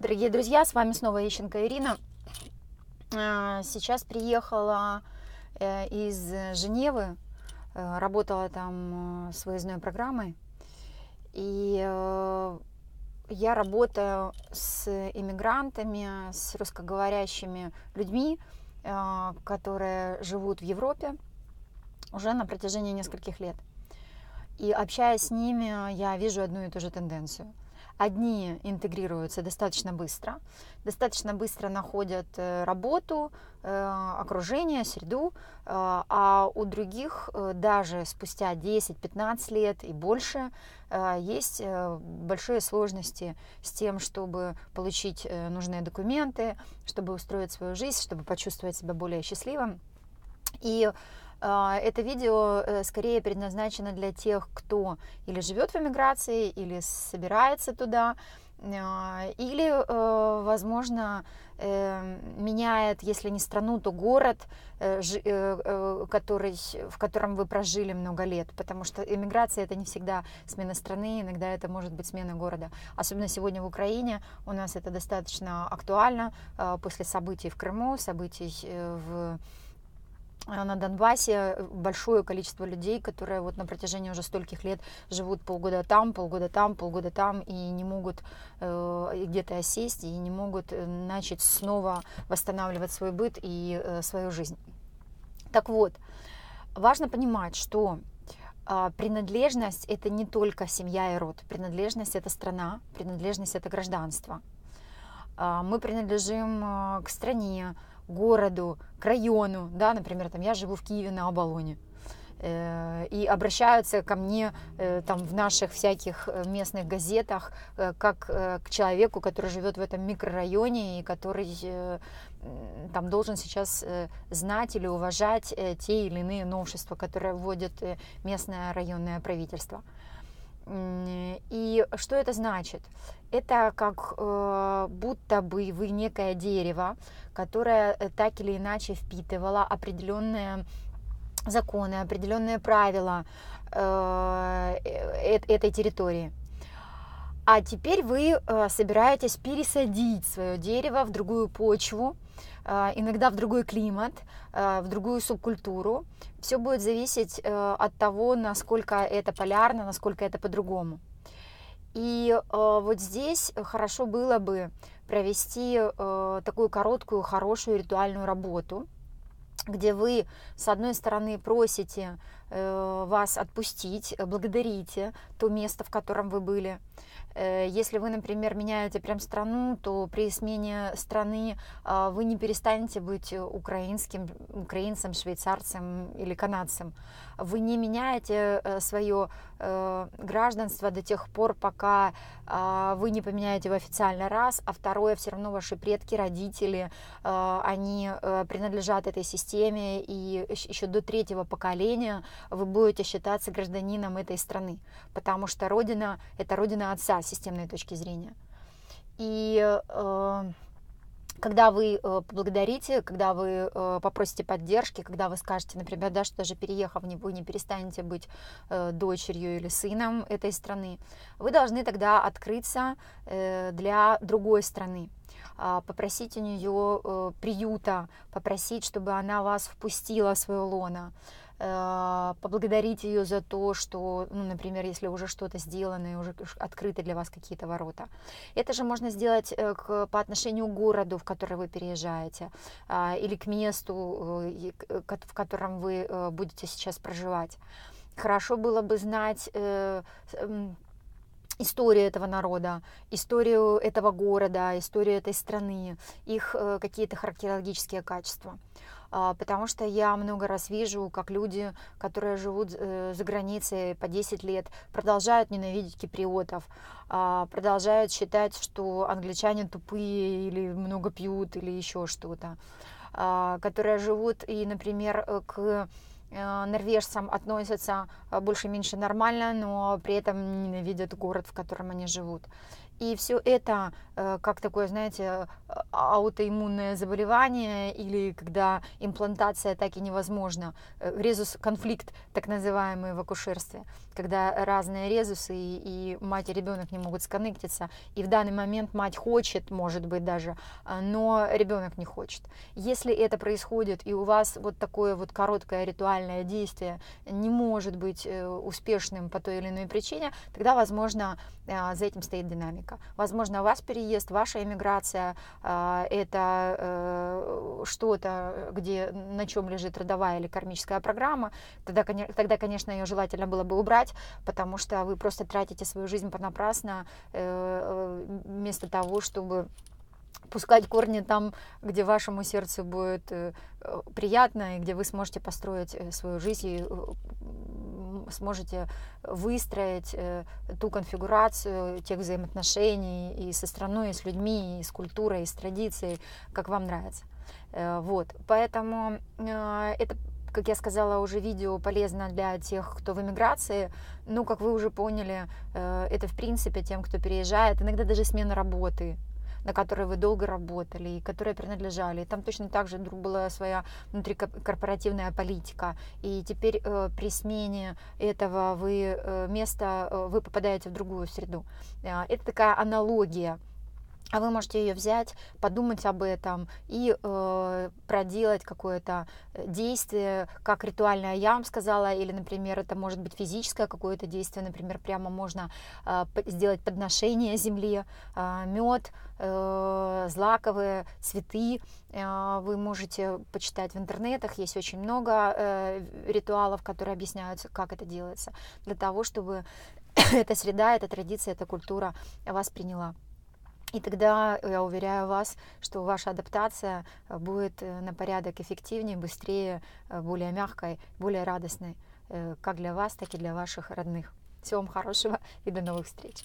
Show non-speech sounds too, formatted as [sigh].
Дорогие друзья, с вами снова Ищенко Ирина. А, сейчас приехала э, из Женевы, э, работала там э, с выездной программой. И я работаю с иммигрантами, с русскоговорящими людьми, которые живут в Европе уже на протяжении нескольких лет. И общаясь с ними, я вижу одну и ту же тенденцию – Одни интегрируются достаточно быстро, достаточно быстро находят э, работу, э, окружение, среду, э, а у других даже спустя 10-15 лет и больше есть большие сложности с тем, чтобы получить нужные документы, чтобы устроить свою жизнь, чтобы почувствовать себя более счастливым. И а, это видео э, скорее предназначено для тех, кто или живет в эмиграции, или собирается туда, а, или, э, возможно, эм, меняет, если не страну, то город, э, который, в котором вы прожили много лет, потому что иммиграция это не всегда смена страны, иногда это может быть смена города. Особенно сегодня в Украине у нас это достаточно актуально а, после событий в Крыму, событий в Э, на Донбассе э, большое количество людей, которые вот на протяжении уже стольких лет живут полгода там, полгода там, полгода там, и не могут э, где-то осесть, и не могут э, начать снова восстанавливать свой быт и э, свою жизнь. Так вот, важно понимать, что а, принадлежность это не только семья и род, принадлежность это страна, принадлежность это гражданство. А, мы принадлежим к стране, городу, к району, да, например, там я живу в Киеве на Оболоне, э, и обращаются ко мне э, там в наших всяких э, местных газетах как к человеку, который живет в этом микрорайоне и который там должен сейчас знать или уважать те или иные новшества, которые вводит местное районное правительство. И что это значит? Это как э, будто бы вы некое дерево, которое э, так или иначе впитывало определенные законы, определенные правила э, э, э этой территории. А теперь вы собираетесь пересадить свое дерево в другую почву, а, иногда в другой климат, а, в другую субкультуру. Все будет зависеть э, от того, насколько это полярно, насколько это по-другому. И э, вот здесь хорошо было бы провести э, такую короткую, хорошую ритуальную работу, где вы, с одной стороны, просите Э, вас отпустить, э, благодарите то место, в котором вы были. Э, если вы, например, меняете прям страну, то при смене страны а, вы не перестанете быть украинским, украинцем, швейцарцем или канадцем. Вы не меняете свое гражданство до тех пор, пока а, вы не поменяете его официально раз, а второе, все равно ваши предки, родители, а, они принадлежат этой системе, и еще до третьего поколения – вы будете считаться гражданином этой страны, потому что родина — это родина отца с системной точки зрения. И э, когда вы э, поблагодарите, когда вы э, попросите поддержки, когда вы скажете, например, да, что даже переехав, вы не перестанете быть э, дочерью или сыном этой страны, вы должны тогда открыться для другой страны, а, попросить у нее приюта, попросить, чтобы она вас впустила в свое лоно, Э, поблагодарить ее за то, что, ну, например, если уже что-то сделано и уже открыты для вас какие-то ворота. Это же можно сделать э, к, по отношению к городу, в который вы переезжаете, а, или к месту, э, в котором вы будете сейчас проживать. Хорошо было бы знать историю этого народа, историю этого города, историю этой страны, их какие-то характерологические качества. А, потому что я много раз вижу, как люди, которые живут э, за границей по 10 лет, продолжают ненавидеть киприотов, а, продолжают считать, что англичане тупые или много пьют или еще что-то, а, которые живут и, например, э, к э, норвежцам относятся больше-меньше нормально, но при этом ненавидят город, в котором они живут. И все это, э, как такое, знаете, а, аутоиммунное заболевание или когда имплантация так и невозможна, э, резус-конфликт, так называемый в акушерстве, когда разные резусы и, и мать и ребенок не могут сконнектиться, и в данный момент мать хочет, может быть даже, а, но ребенок не хочет. Если это происходит и у вас вот такое вот короткое ритуальное действие не может быть э, успешным по той или иной причине, тогда, возможно, за этим стоит динамика человека. Возможно, вас переезд, ваша эмиграция а, это э, что-то, где на чем лежит родовая или кармическая программа. Тогда, тогда, конечно, ее желательно было бы убрать, потому что вы просто тратите свою жизнь понапрасно э, э, вместо того, чтобы пускать корни там, где вашему сердцу будет приятно и где вы сможете построить свою жизнь и сможете выстроить э, ту конфигурацию тех взаимоотношений и со страной, и с людьми, и с культурой, и с традицией, как вам нравится. Э, вот, поэтому э, это как я сказала, уже видео полезно для тех, кто в эмиграции. Ну, как вы уже поняли, это в принципе тем, кто переезжает. Иногда даже смена работы на которой вы долго работали, и которые принадлежали. там точно так же была своя внутрикорпоративная политика. И теперь э, при смене этого вы э, место, э, вы попадаете в другую среду. Э, это такая аналогия а вы можете ее взять, подумать об этом и э, проделать какое-то э, действие, как ритуальное, я вам сказала, или, например, это может быть физическое какое-то действие, например, прямо можно э, сделать подношение земле, э, мед, э, злаковые цветы, э, вы можете почитать в интернетах, есть очень много э, ритуалов, которые объясняют, как это делается, для того, чтобы [coughs] эта среда, эта традиция, эта культура вас приняла. И тогда, я уверяю вас, что ваша адаптация э, будет э, на порядок эффективнее, быстрее, э, более мягкой, более радостной, как для вас, так и для ваших родных. Всего вам хорошего и до новых встреч!